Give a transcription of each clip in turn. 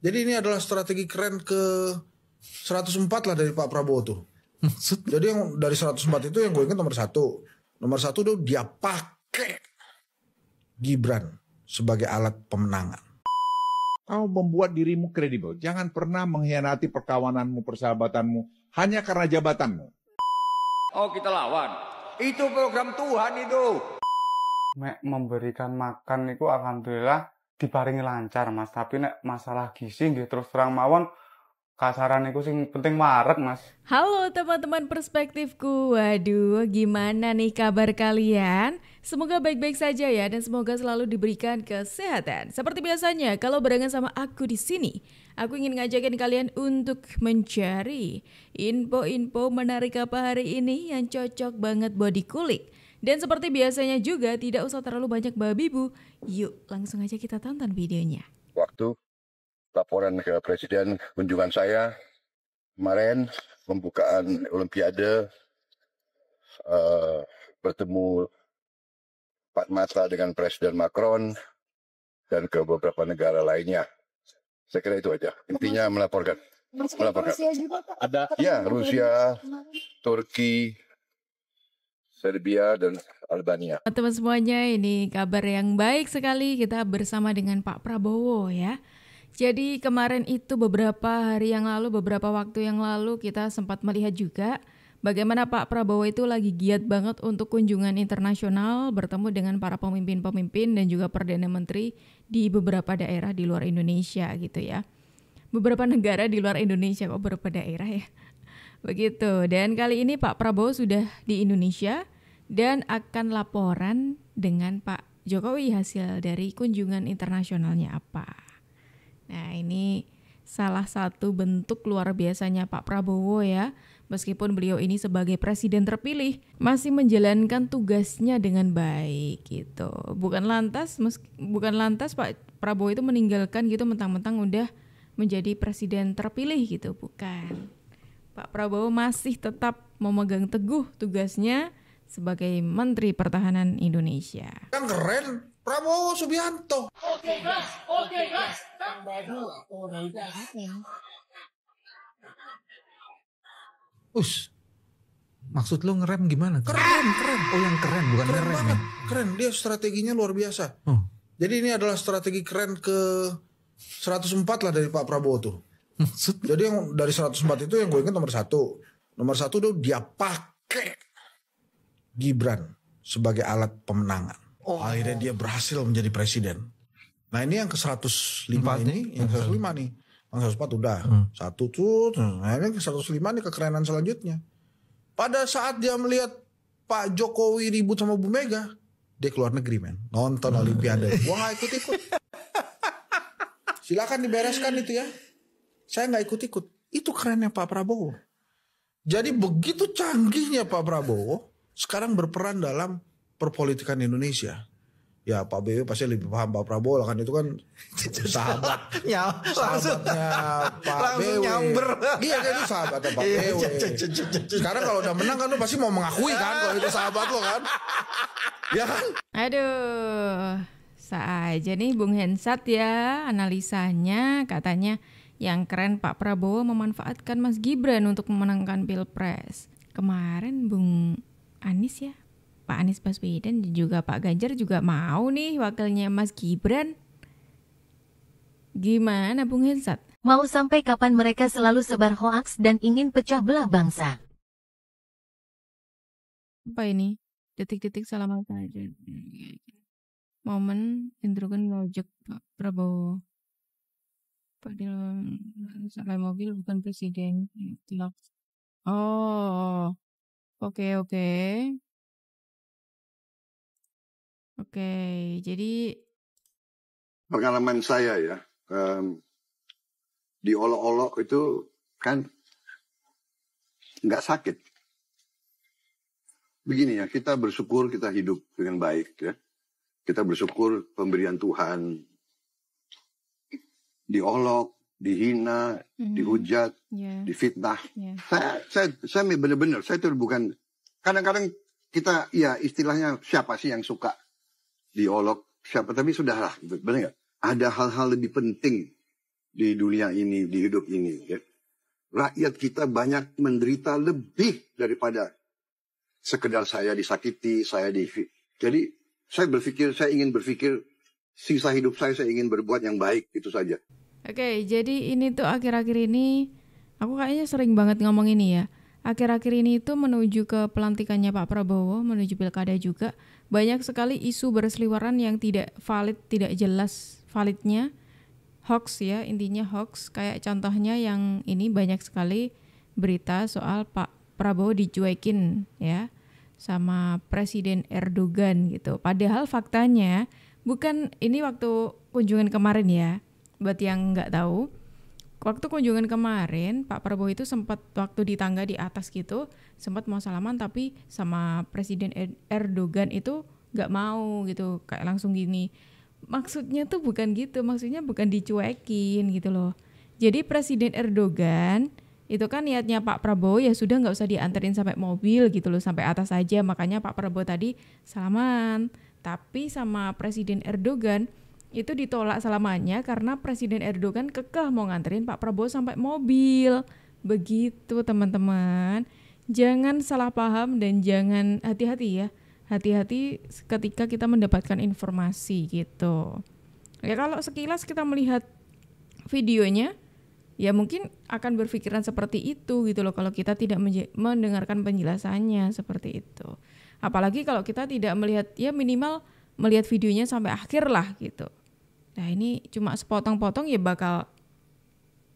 Jadi ini adalah strategi keren ke 104 lah dari Pak Prabowo tuh. Maksud? Jadi yang dari 104 itu yang gue ingat nomor satu. Nomor satu tuh dia pakai Gibran sebagai alat pemenangan. Kau membuat dirimu kredibel. Jangan pernah mengkhianati perkawananmu, persahabatanmu. Hanya karena jabatanmu. Oh kita lawan. Itu program Tuhan itu. Mek memberikan makan itu alhamdulillah diparingi lancar mas tapi nek masalah gizi nggih terus terang mawon kasaran itu sing penting waret mas halo teman-teman perspektifku waduh gimana nih kabar kalian semoga baik-baik saja ya dan semoga selalu diberikan kesehatan seperti biasanya kalau barengan sama aku di sini aku ingin ngajakin kalian untuk mencari info-info menarik apa hari ini yang cocok banget body kulit dan seperti biasanya juga tidak usah terlalu banyak babi bu. Yuk langsung aja kita tonton videonya. Waktu laporan ke Presiden kunjungan saya kemarin pembukaan Olimpiade uh, bertemu empat mata dengan Presiden Macron dan ke beberapa negara lainnya. Saya kira itu aja. Intinya melaporkan. Melaporkan. Ada ya Rusia, Turki, Serbia dan Albania. Teman semuanya, ini kabar yang baik sekali kita bersama dengan Pak Prabowo ya. Jadi kemarin itu beberapa hari yang lalu, beberapa waktu yang lalu kita sempat melihat juga bagaimana Pak Prabowo itu lagi giat banget untuk kunjungan internasional bertemu dengan para pemimpin-pemimpin dan juga perdana menteri di beberapa daerah di luar Indonesia gitu ya. Beberapa negara di luar Indonesia kok beberapa daerah ya. Begitu. Dan kali ini Pak Prabowo sudah di Indonesia dan akan laporan dengan Pak Jokowi hasil dari kunjungan internasionalnya apa. Nah, ini salah satu bentuk luar biasanya Pak Prabowo ya. Meskipun beliau ini sebagai presiden terpilih masih menjalankan tugasnya dengan baik gitu. Bukan lantas mes, bukan lantas Pak Prabowo itu meninggalkan gitu mentang-mentang udah menjadi presiden terpilih gitu, bukan. Pak Prabowo masih tetap memegang teguh tugasnya sebagai Menteri Pertahanan Indonesia. Kan keren, Prabowo Subianto. Oke gas, oke gas. Oh, Us, maksud lo ngerem gimana? Keren, keren. Oh yang keren, bukan keren ngerem banget. Ya? Keren, dia strateginya luar biasa. Oh. Jadi ini adalah strategi keren ke 104 lah dari Pak Prabowo tuh. Jadi yang dari 104 itu yang gue ingat nomor satu. Nomor satu tuh dia pakai Gibran sebagai alat pemenangan. Oh. Akhirnya dia berhasil menjadi presiden. Nah ini yang ke 105 Empat ini, nih. yang ke 105 nih. Yang 104 udah, hmm. satu tuh. Nah ini ke 105 nih kekerenan selanjutnya. Pada saat dia melihat Pak Jokowi ribut sama Bu Mega, dia keluar negeri men. Nonton hmm. Olimpiade. Wah gak ikut-ikut. Silakan dibereskan itu ya. Saya nggak ikut-ikut. Itu kerennya Pak Prabowo. Jadi iya. begitu canggihnya Pak Prabowo sekarang berperan dalam perpolitikan Indonesia. Ya Pak BW pasti lebih paham Pak Prabowo lah kan itu kan sahabat sahabatnya Pak BW. nyamber. Iya itu sahabatnya Pak iya, BW. Sekarang kalau udah menang kan lu pasti mau mengakui kan kalau itu sahabat lo kan. Ya kan? Aduh. Saja nih Bung Hensat ya analisanya katanya yang keren Pak Prabowo memanfaatkan Mas Gibran untuk memenangkan Pilpres. Kemarin Bung Anies ya, Pak Anies Baswedan dan juga Pak Ganjar juga mau nih wakilnya Mas Gibran. Gimana Bung Hensat? Mau sampai kapan mereka selalu sebar hoaks dan ingin pecah belah bangsa? Apa ini? Detik-detik salam aja. Iya, iya, iya. Momen Indrogen ngojek Pak Prabowo. Fadil sampai Mobil bukan presiden. Oh, oke okay, oke. Okay. Oke, okay, jadi pengalaman saya ya um, olok olok itu kan nggak sakit. Begini ya, kita bersyukur kita hidup dengan baik ya. Kita bersyukur pemberian Tuhan diolok, dihina, mm-hmm. dihujat, yeah. difitnah. Yeah. Saya saya saya benar-benar saya itu bukan kadang-kadang kita ya istilahnya siapa sih yang suka diolok siapa tapi sudahlah benar nggak ada hal-hal lebih penting di dunia ini di hidup ini ya. rakyat kita banyak menderita lebih daripada sekedar saya disakiti saya di jadi saya berpikir saya ingin berpikir sisa hidup saya saya ingin berbuat yang baik itu saja Oke, jadi ini tuh akhir-akhir ini aku kayaknya sering banget ngomong ini ya. Akhir-akhir ini itu menuju ke pelantikannya Pak Prabowo, menuju pilkada juga, banyak sekali isu berseliweran yang tidak valid, tidak jelas validnya. Hoax ya, intinya hoax. Kayak contohnya yang ini banyak sekali berita soal Pak Prabowo dicuekin ya sama Presiden Erdogan gitu. Padahal faktanya bukan ini waktu kunjungan kemarin ya buat yang nggak tahu, waktu kunjungan kemarin Pak Prabowo itu sempat waktu di tangga di atas gitu sempat mau salaman tapi sama Presiden er-, Erdogan itu nggak mau gitu kayak langsung gini maksudnya tuh bukan gitu maksudnya bukan dicuekin gitu loh jadi Presiden Erdogan itu kan niatnya Pak Prabowo ya sudah nggak usah dianterin sampai mobil gitu loh sampai atas aja makanya Pak Prabowo tadi salaman tapi sama Presiden Erdogan itu ditolak selamanya karena Presiden Erdogan kekeh mau nganterin Pak Prabowo sampai mobil. Begitu teman-teman. Jangan salah paham dan jangan hati-hati ya. Hati-hati ketika kita mendapatkan informasi gitu. Ya kalau sekilas kita melihat videonya ya mungkin akan berpikiran seperti itu gitu loh kalau kita tidak mendengarkan penjelasannya seperti itu. Apalagi kalau kita tidak melihat ya minimal melihat videonya sampai akhir lah gitu. Nah ini cuma sepotong-potong ya bakal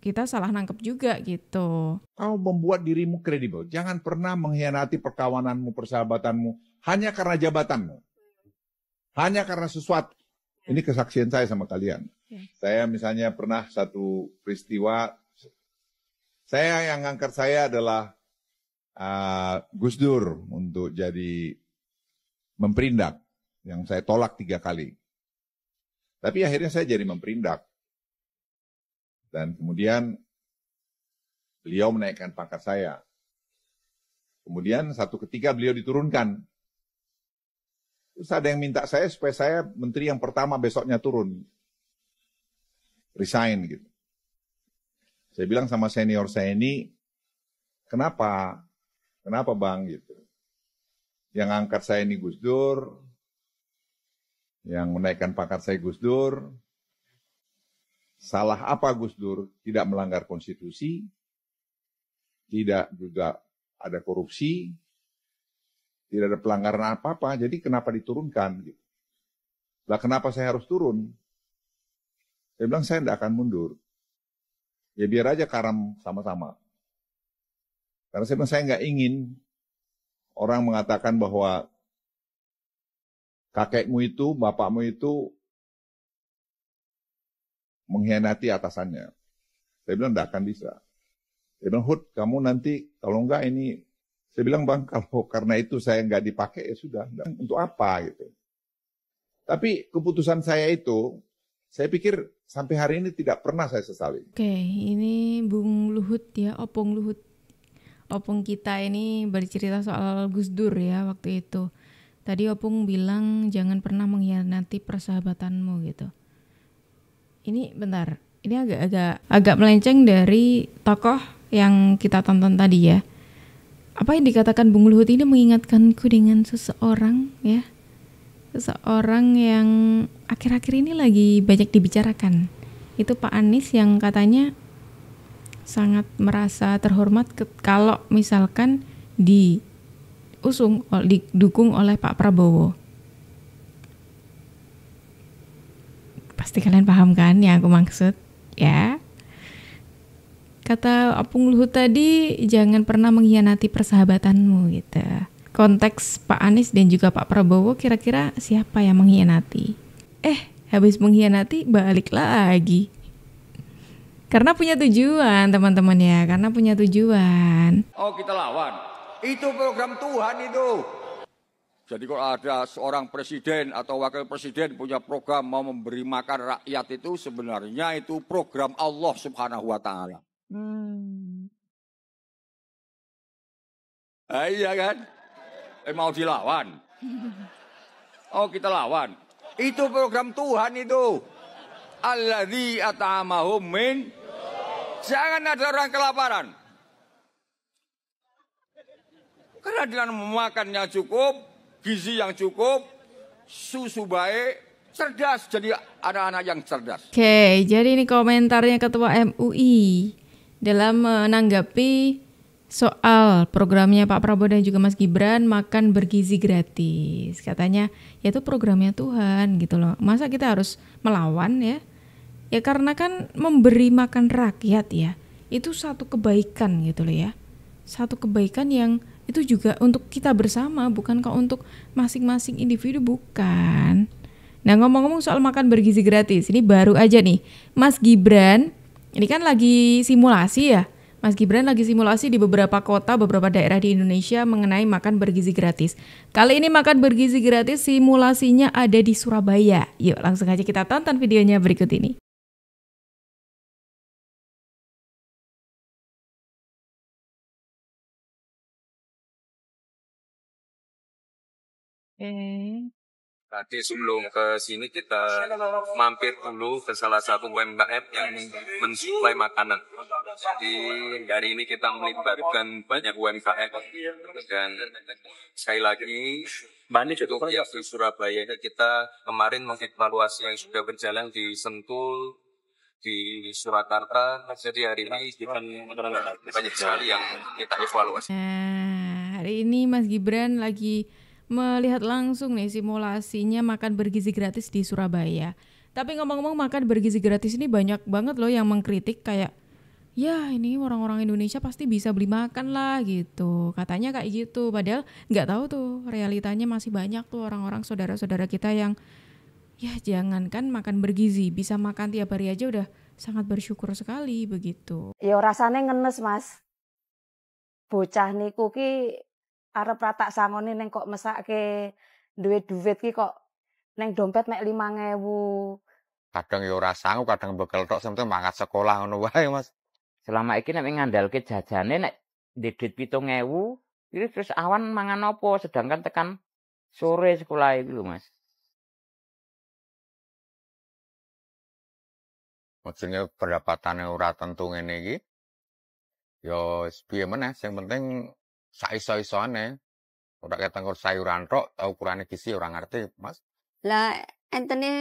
kita salah nangkep juga gitu. Kau membuat dirimu kredibel. Jangan pernah mengkhianati perkawananmu, persahabatanmu hanya karena jabatanmu. Hanya karena sesuatu. Ya. Ini kesaksian saya sama kalian. Ya. Saya misalnya pernah satu peristiwa saya yang ngangkat saya adalah uh, Gus Dur untuk jadi memperindak yang saya tolak tiga kali. Tapi akhirnya saya jadi memperindak. Dan kemudian beliau menaikkan pangkat saya. Kemudian satu ketika beliau diturunkan. Terus ada yang minta saya supaya saya menteri yang pertama besoknya turun. Resign gitu. Saya bilang sama senior saya ini, kenapa? Kenapa bang gitu? Yang angkat saya ini Gus Dur, yang menaikkan pangkat saya Gus Dur. Salah apa Gus Dur? Tidak melanggar konstitusi, tidak juga ada korupsi, tidak ada pelanggaran apa-apa, jadi kenapa diturunkan? Gitu. Lah kenapa saya harus turun? Saya bilang saya tidak akan mundur. Ya biar aja karam sama-sama. Karena saya bilang saya nggak ingin orang mengatakan bahwa kakekmu itu, bapakmu itu mengkhianati atasannya. Saya bilang, tidak akan bisa. Saya bilang, Hud, kamu nanti kalau enggak ini, saya bilang, bang, kalau karena itu saya enggak dipakai, ya sudah. Untuk apa gitu. Tapi keputusan saya itu, saya pikir sampai hari ini tidak pernah saya sesali. Oke, ini Bung Luhut ya, Opung Luhut. Opung kita ini bercerita soal Gus Dur ya waktu itu. Tadi Opung bilang jangan pernah mengkhianati persahabatanmu gitu. Ini bentar, ini agak-agak agak melenceng dari tokoh yang kita tonton tadi ya. Apa yang dikatakan Bung Luhut ini mengingatkanku dengan seseorang ya. Seseorang yang akhir-akhir ini lagi banyak dibicarakan. Itu Pak Anies yang katanya sangat merasa terhormat kalau misalkan di diusung didukung oleh Pak Prabowo. Pasti kalian paham kan yang aku maksud, ya? Kata Apung Luhut tadi, jangan pernah mengkhianati persahabatanmu gitu. Konteks Pak Anies dan juga Pak Prabowo kira-kira siapa yang mengkhianati? Eh, habis mengkhianati balik lagi. Karena punya tujuan, teman-teman ya. Karena punya tujuan. Oh, kita lawan. Itu program Tuhan itu. Jadi kalau ada seorang presiden atau wakil presiden punya program mau memberi makan rakyat itu sebenarnya itu program Allah Subhanahu wa taala. Hmm. Eh, iya kan? Eh, mau dilawan. Oh, kita lawan. Itu program Tuhan itu. Alladhi atamahum min Jangan ada orang kelaparan. Karena dengan memakannya cukup, gizi yang cukup, susu baik, cerdas jadi anak-anak yang cerdas. Oke, jadi ini komentarnya ketua MUI dalam menanggapi soal programnya Pak Prabowo dan juga Mas Gibran makan bergizi gratis. Katanya ya itu programnya Tuhan gitu loh. Masa kita harus melawan ya? Ya karena kan memberi makan rakyat ya. Itu satu kebaikan gitu loh ya. Satu kebaikan yang itu juga untuk kita bersama bukan kok untuk masing-masing individu bukan nah ngomong-ngomong soal makan bergizi gratis ini baru aja nih Mas Gibran ini kan lagi simulasi ya Mas Gibran lagi simulasi di beberapa kota, beberapa daerah di Indonesia mengenai makan bergizi gratis. Kali ini makan bergizi gratis simulasinya ada di Surabaya. Yuk langsung aja kita tonton videonya berikut ini. Tadi sebelum ke sini kita mampir dulu ke salah satu UMKM yang mensuplai makanan. Jadi hari ini kita melibatkan banyak UMKM dan sekali lagi Bani cukup ya di Surabaya kita kemarin mengevaluasi yang sudah berjalan di Sentul, di Surakarta. Jadi hari ini kita banyak sekali yang kita evaluasi. Nah, hari ini Mas Gibran lagi melihat langsung nih simulasinya makan bergizi gratis di Surabaya. Tapi ngomong-ngomong makan bergizi gratis ini banyak banget loh yang mengkritik kayak ya ini orang-orang Indonesia pasti bisa beli makan lah gitu. Katanya kayak gitu. Padahal nggak tahu tuh realitanya masih banyak tuh orang-orang saudara-saudara kita yang ya jangankan makan bergizi bisa makan tiap hari aja udah sangat bersyukur sekali begitu. Ya rasanya ngenes mas. Bocah niku ki arep ratak sangone neng kok mesake duit-duit ki kok neng dompet mek 5000. Kadang ya ora sanggup, kadang bekel tok sampe mangat sekolah ngono wae, Mas. Selama iki nek ngandalke jajane nek pitung 7000, iki terus awan mangan apa sedangkan tekan sore sekolah iki lho, Mas. Maksudnya pendapatannya ora tentu ngene iki. Ya piye meneh, sing penting saiso udah Ora ketengkur sayuran tok, tau ukurane gizi orang ngerti, Mas. Lah entene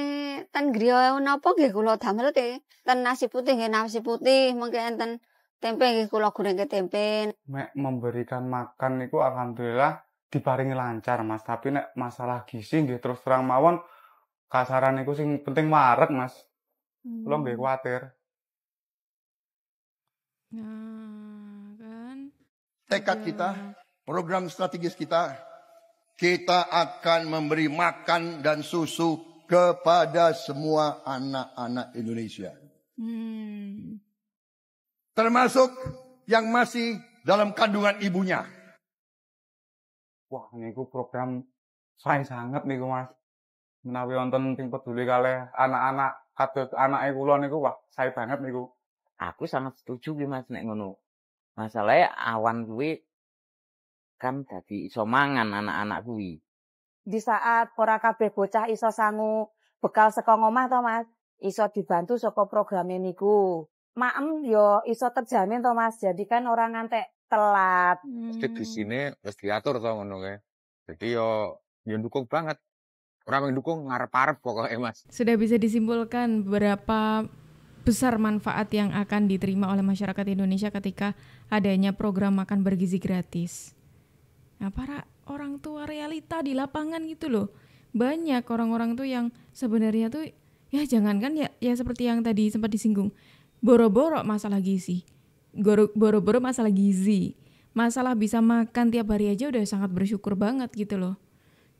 ten griya napa nggih kula damelke. Ten nasi putih nggih nasi putih, mungkin enten tempe nggih kula gorengke tempe. Mek memberikan makan niku alhamdulillah diparingi lancar, Mas. Tapi nek masalah gizi nggih terus terang mawon kasaran niku sing penting warek, Mas. Hmm. Kula nggih hmm tekad kita, program strategis kita, kita akan memberi makan dan susu kepada semua anak-anak Indonesia. Hmm. Termasuk yang masih dalam kandungan ibunya. Wah, ini program saya sangat nih, Mas. Menawi nonton tim peduli kali anak-anak ayah anake nih niku wah, saya banget nih, Aku sangat setuju Mas nek ngono masalahnya awan kuwi kan dadi iso mangan anak-anak kuwi di saat ora kabeh bocah iso sangu bekal saka ngomah to Mas iso dibantu saka program niku maem yo iso terjamin to Mas jadi kan orang ngantek telat mesti hmm. di sini wis diatur to ngono ke jadi yo yo dukung banget orang yang dukung ngarep-arep pokoknya Mas sudah bisa disimpulkan berapa besar manfaat yang akan diterima oleh masyarakat Indonesia ketika adanya program makan bergizi gratis. Nah, para orang tua realita di lapangan gitu loh. Banyak orang-orang tuh yang sebenarnya tuh ya jangankan ya ya seperti yang tadi sempat disinggung. Boro-boro masalah gizi. Boro-boro masalah gizi. Masalah bisa makan tiap hari aja udah sangat bersyukur banget gitu loh.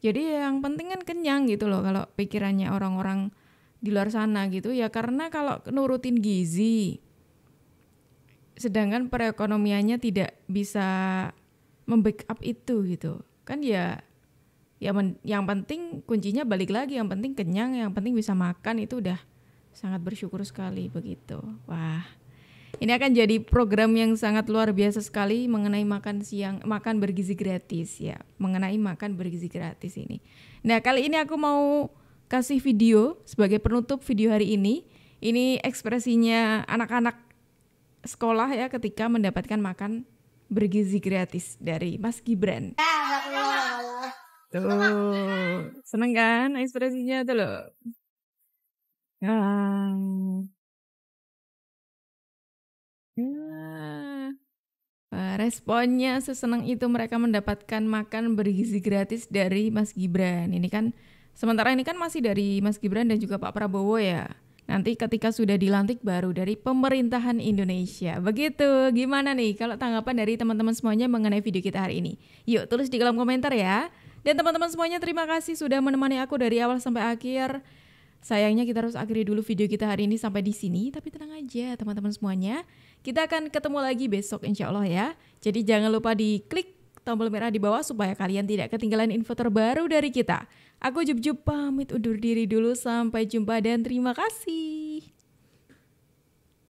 Jadi yang penting kan kenyang gitu loh kalau pikirannya orang-orang di luar sana gitu ya karena kalau nurutin gizi sedangkan perekonomiannya tidak bisa membackup itu gitu kan ya ya men, yang penting kuncinya balik lagi yang penting kenyang yang penting bisa makan itu udah sangat bersyukur sekali begitu wah ini akan jadi program yang sangat luar biasa sekali mengenai makan siang, makan bergizi gratis ya, mengenai makan bergizi gratis ini. Nah, kali ini aku mau kasih video sebagai penutup video hari ini. Ini ekspresinya anak-anak sekolah ya ketika mendapatkan makan bergizi gratis dari Mas Gibran. Tuh, seneng kan ekspresinya tuh lo Ah. Ah. Responnya seseneng itu mereka mendapatkan makan bergizi gratis dari Mas Gibran. Ini kan Sementara ini kan masih dari Mas Gibran dan juga Pak Prabowo ya. Nanti ketika sudah dilantik baru dari pemerintahan Indonesia. Begitu, gimana nih kalau tanggapan dari teman-teman semuanya mengenai video kita hari ini? Yuk tulis di kolom komentar ya. Dan teman-teman semuanya terima kasih sudah menemani aku dari awal sampai akhir. Sayangnya kita harus akhiri dulu video kita hari ini sampai di sini, tapi tenang aja teman-teman semuanya. Kita akan ketemu lagi besok insya Allah ya. Jadi jangan lupa di klik tombol merah di bawah supaya kalian tidak ketinggalan info terbaru dari kita. Aku Jub Jub pamit undur diri dulu. Sampai jumpa dan terima kasih.